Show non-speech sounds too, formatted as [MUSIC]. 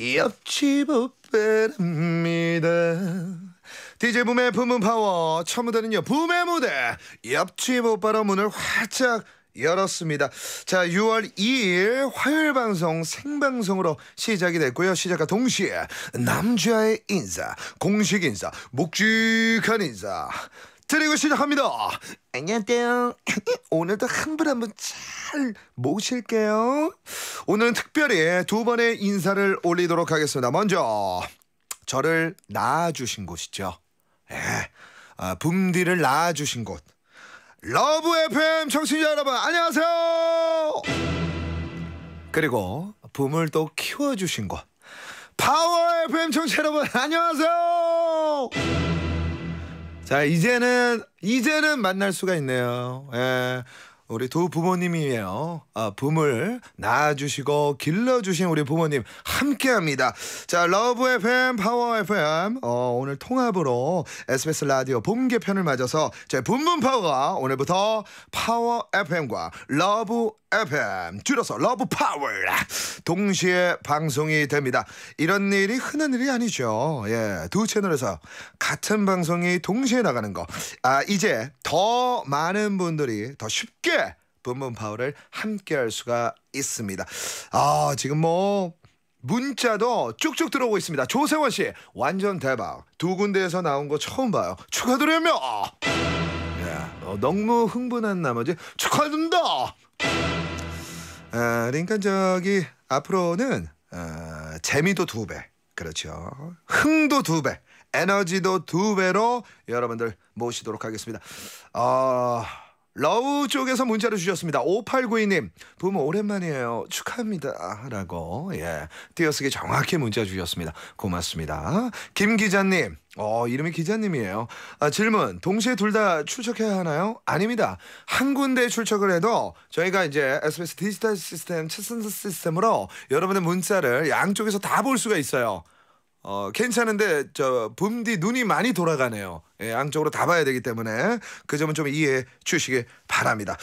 옆집 오빠랍니다. DJ 붐의 붐은 파워 첫 무대는요 붐의 무대 옆집 오빠로 문을 활짝 열었습니다. 자, 6월 2일 화요일 방송 생방송으로 시작이 됐고요. 시작과 동시에 남자의 주 인사, 공식 인사, 묵직한 인사, 드리고 시작합니다. 안녕하세요. [LAUGHS] 오늘도 한 분 한 분 잘 모실게요. 오늘은 특별히 두 번의 인사를 올리도록 하겠습니다. 먼저 저를 낳아주신 곳이죠. 예, 아, 붐디를 낳아주신 곳. 러브 FM 청취자 여러분 안녕하세요. 그리고 붐을 또 키워주신 곳. 파워 FM 청취자 여러분 안녕하세요. 자 이제는 이제는 만날 수가 있네요. 예. 우리 두 부모님이에요. 아, 붐을 낳아주시고 길러주신 우리 부모님 함께합니다. 자, 러브 FM, 파워 FM 어, 오늘 통합으로 SBS 라디오 봄 개편을 맞아서 저희 붐 파워가 오늘부터 파워 FM과 러브 FM 줄여서 러브 파워 동시에 방송이 됩니다. 이런 일이 흔한 일이 아니죠. 예, 두 채널에서 같은 방송이 동시에 나가는 거. 아 이제 더 많은 분들이 더 쉽게 뿜뿜 파워를 함께 할 수가 있습니다. 아 지금 뭐 문자도 쭉쭉 들어오고 있습니다. 조세원 씨 완전 대박. 두 군데에서 나온 거 처음 봐요. 축하드려며. 야, 어, 너무 흥분한 나머지 축하드립니다. 아, 그러니까 저기 앞으로는 어, 재미도 두 배, 그렇죠. 흥도 두 배, 에너지도 두 배로 여러분들 모시도록 하겠습니다. 어... 러우 쪽에서 문자를 주셨습니다. 5892님, 부모 오랜만이에요. 축하합니다. 라고, 예. 띄어쓰기 정확히 문자 주셨습니다. 고맙습니다. 김 기자님, 어, 이름이 기자님이에요. 아, 질문, 동시에 둘 다 출석해야 하나요? 아닙니다. 한 군데 출석을 해도 저희가 이제 SBS 디지털 시스템, 채슨 시스템으로 여러분의 문자를 양쪽에서 다 볼 수가 있어요. 어, 괜찮은데 저 붐디 눈이 많이 돌아가네요. 예, 양쪽으로 다 봐야 되기 때문에 그 점은 좀 이해해 주시길 바랍니다.